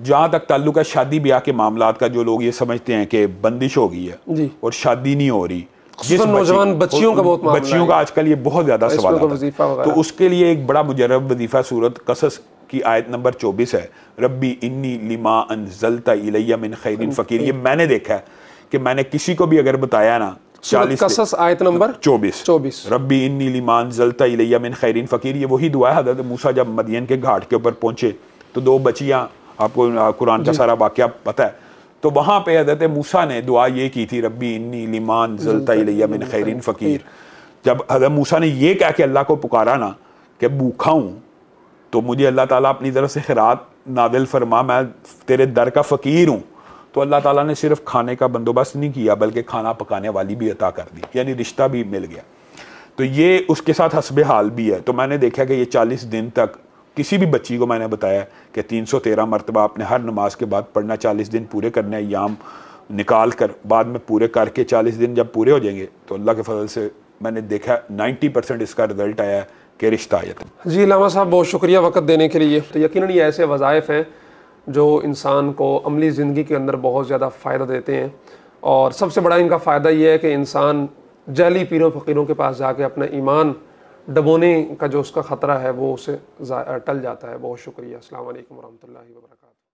जहाँ तक ताल्लुक है शादी ब्याह के मामला का जो लोग ये समझते हैं कि बंदिश हो गई है और शादी नहीं हो रही जिस नौजवान बच्चियों का बहुत बच्चियों का आजकल ये बहुत ज़्यादा सवाल तो, तो उसके लिए एक बड़ा मुजरब वजीफा सूरत कसस की आयत नंबर चौबीस है रब्बी इन्नी लिमा अनजलता इलैया मिन खैरिन फ़कीर ये मैंने देखा है कि मैंने किसी को भी अगर बताया ना चालीस कसस आयत नंबर चौबीस चौबीस रब्बी इन्नी लिमान जलता इलैया मिन खैरिन फ़कीर ये वही दुआ है हजरत मूसा जब मदियन के घाट के ऊपर पहुंचे तो दो बच्चियाँ आपको कुरान का सारा वाक्य पता है तो वहाँ पे हजरत मूसा ने दुआ ये की थी रब्बी इन्नी लिमान जलता मिन खैरिन फ़कीर जब हजरत मूसा ने ये कह के अल्लाह को पुकारा ना कि भूखा हूँ तो मुझे अल्लाह ताला अपनी तरफ से खरात नादिल फरमा मैं तेरे दर का फ़कीर हूँ तो अल्लाह ताला ने सिर्फ खाने का बंदोबस्त नहीं किया बल्कि खाना पकाने वाली भी अता कर दी यानी रिश्ता भी मिल गया तो ये उसके साथ हसब हाल भी है तो मैंने देखा कि ये चालीस दिन तक किसी भी बच्ची को मैंने बताया कि तीन सौ तेरह मरतबा आपने हर नमाज के बाद पढ़ना चालीस दिन पूरे करने याम निकाल कर बाद में पूरे करके चालीस दिन जब पूरे हो जाएंगे तो अल्लाह के फजल से मैंने देखा नाइन्टी परसेंट इसका रिजल्ट आया कि रिश्ता आया था जी लामा साहब बहुत शुक्रिया वक्त देने के लिए तो यकीन ये ऐसे वज़ायफ़ हैं जो इंसान को अमली ज़िंदगी के अंदर बहुत ज़्यादा फ़ायदा देते हैं और सबसे बड़ा इनका फ़ायदा ये है कि इंसान जाली पीरों फ़कीरों के पास जाके अपना ईमान दबोने का जो उसका ख़तरा है वो उसे टल जाता है बहुत शुक्रिया अल्लाम वरहमल वर्क